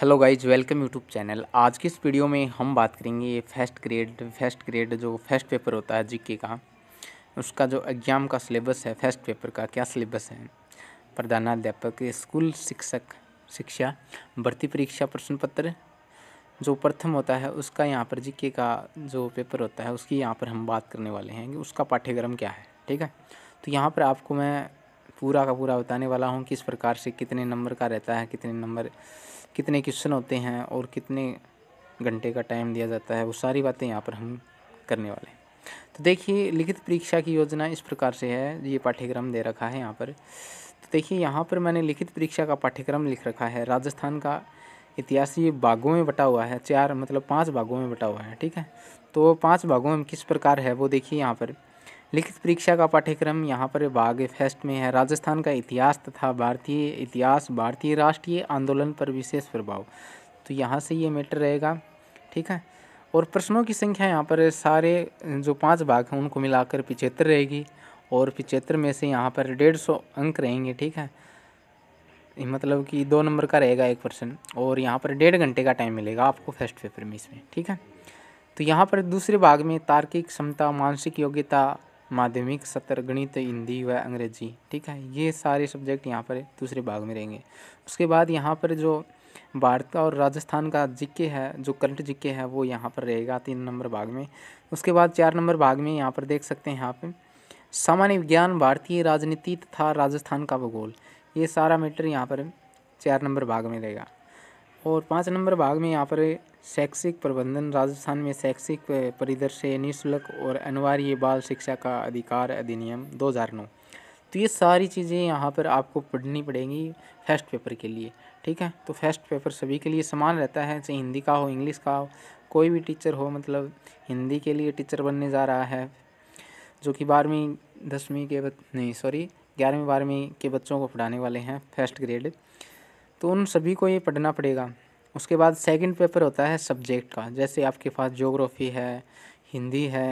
hello guys welcome YouTube channel आज की इस वीडियो में हम बात करेंगे ये फर्स्ट ग्रेड फर्स्ट ग्रेड जो फर्स्ट पेपर होता है जीके का उसका जो एग्ज़ाम का सिलेबस है फर्स्ट पेपर का क्या सिलेबस है प्रधानाध्यापक स्कूल शिक्षक शिक्षा भर्ती परीक्षा प्रश्न पत्र जो प्रथम होता है उसका यहाँ पर जीके का जो पेपर होता है उसकी यहाँ पर हम बात करने वाले हैं कि उसका पाठ्यक्रम क्या है ठीक है तो यहाँ पर आपको मैं पूरा का पूरा बताने वाला हूँ किस प्रकार से कितने नंबर का रहता है कितने नंबर कितने क्वेश्चन होते हैं और कितने घंटे का टाइम दिया जाता है वो सारी बातें यहाँ पर हम करने वाले हैं तो देखिए लिखित परीक्षा की योजना इस प्रकार से है ये पाठ्यक्रम दे रखा है यहाँ पर तो देखिए यहाँ पर मैंने लिखित परीक्षा का पाठ्यक्रम लिख रखा है राजस्थान का इतिहास ये भागों में बटा हुआ है चार मतलब पांच भागों में बटा हुआ है ठीक है तो पांच भागों में किस प्रकार है वो देखिए यहाँ पर लिखित परीक्षा का पाठ्यक्रम यहाँ पर बाग फेस्ट में है राजस्थान का इतिहास तथा भारतीय इतिहास भारतीय राष्ट्रीय आंदोलन पर विशेष प्रभाव तो यहाँ से ये मैटर रहेगा ठीक है और प्रश्नों की संख्या यहाँ पर सारे जो पांच भाग हैं उनको मिलाकर पिचहत्तर रहेगी और पिचहत्तर में से यहाँ पर डेढ़ सौ अंक रहेंगे ठीक है मतलब कि दो नंबर का रहेगा एक पर्सन और यहाँ पर डेढ़ घंटे का टाइम मिलेगा आपको फर्स्ट पेपर में इसमें ठीक है तो यहाँ पर दूसरे भाग में तार्किक क्षमता मानसिक योग्यता माध्यमिक सत्र गणित हिंदी व अंग्रेजी ठीक है ये सारे सब्जेक्ट यहाँ पर दूसरे भाग में रहेंगे उसके बाद यहाँ पर जो भारत का और राजस्थान का जिक्के है जो करंट जिक्के है वो यहाँ पर रहेगा तीन नंबर भाग में उसके बाद चार नंबर भाग में यहाँ पर देख सकते हैं यहाँ पर सामान्य विज्ञान भारतीय राजनीति तथा राजस्थान का भूगोल ये सारा मैटर यहाँ पर चार नंबर भाग में रहेगा और पाँच नंबर भाग में यहाँ पर शैक्षिक प्रबंधन राजस्थान में शैक्षिक परिदृश्य निःशुल्क और अनिवार्य बाल शिक्षा का अधिकार अधिनियम नौ तो ये सारी चीज़ें यहाँ पर आपको पढ़नी पड़ेंगी फर्स्ट पेपर के लिए ठीक है तो फर्स्ट पेपर सभी के लिए समान रहता है चाहे हिंदी का हो इंग्लिश का हो कोई भी टीचर हो मतलब हिंदी के लिए टीचर बनने जा रहा है जो कि बारहवीं दसवीं के नहीं सॉरी ग्यारहवीं बारहवीं के बच्चों को पढ़ाने वाले हैं फर्स्ट ग्रेड तो उन सभी को ये पढ़ना पड़ेगा उसके बाद सेकंड पेपर होता है सब्जेक्ट का जैसे आपके पास जोग्राफ़ी है हिंदी है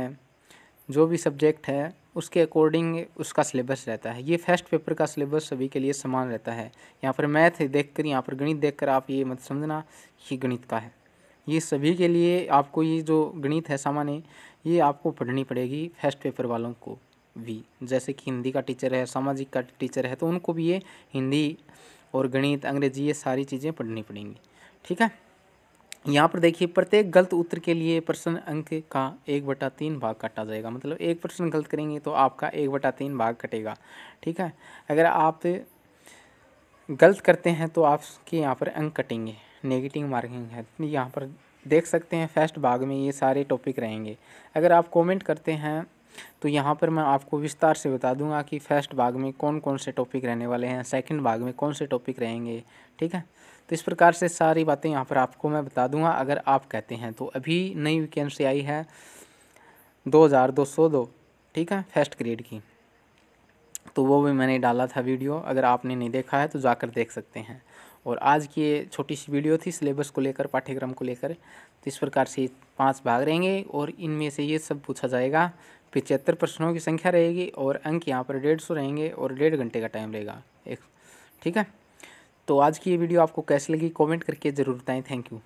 जो भी सब्जेक्ट है उसके अकॉर्डिंग उसका सिलेबस रहता है ये फर्स्ट पेपर का सिलेबस सभी के लिए समान रहता है यहाँ पर मैथ देख कर यहाँ पर गणित देख कर आप ये मत समझना कि गणित का है ये सभी के लिए आपको ये जो गणित है सामान्य ये आपको पढ़नी पड़ेगी फर्स्ट पेपर वालों को भी जैसे कि हिंदी का टीचर है सामाजिक का टीचर है तो उनको भी ये हिंदी और गणित अंग्रेजी ये सारी चीज़ें पढ़नी पड़ेंगी ठीक है यहाँ पर देखिए प्रत्येक गलत उत्तर के लिए प्रश्न अंक का एक बटा तीन भाग काटा जाएगा मतलब एक प्रश्न गलत करेंगे तो आपका एक बटा तीन भाग कटेगा ठीक है अगर आप गलत करते हैं तो आपके यहाँ पर अंक कटेंगे नेगेटिव मार्किंग है यहाँ पर देख सकते हैं फर्स्ट भाग में ये सारे टॉपिक रहेंगे अगर आप कमेंट करते हैं तो यहाँ पर मैं आपको विस्तार से बता दूंगा कि फर्स्ट भाग में कौन कौन से टॉपिक रहने वाले हैं सेकंड भाग में कौन से टॉपिक रहेंगे ठीक है तो इस प्रकार से सारी बातें यहाँ पर आपको मैं बता दूंगा अगर आप कहते हैं तो अभी नई वैकेंसी आई है दो हज़ार दो सौ दो ठीक है फर्स्ट ग्रेड की तो वो भी मैंने डाला था वीडियो अगर आपने नहीं देखा है तो जाकर देख सकते हैं और आज की ये छोटी सी वीडियो थी सिलेबस को लेकर पाठ्यक्रम को लेकर तो इस प्रकार से पांच भाग रहेंगे और इनमें से ये सब पूछा जाएगा पिचहत्तर प्रश्नों की संख्या रहेगी और अंक यहाँ पर डेढ़ सौ रहेंगे और डेढ़ घंटे का टाइम रहेगा एक ठीक है तो आज की ये वीडियो आपको कैसी लगी कमेंट करके ज़रूर बताएं थैंक यू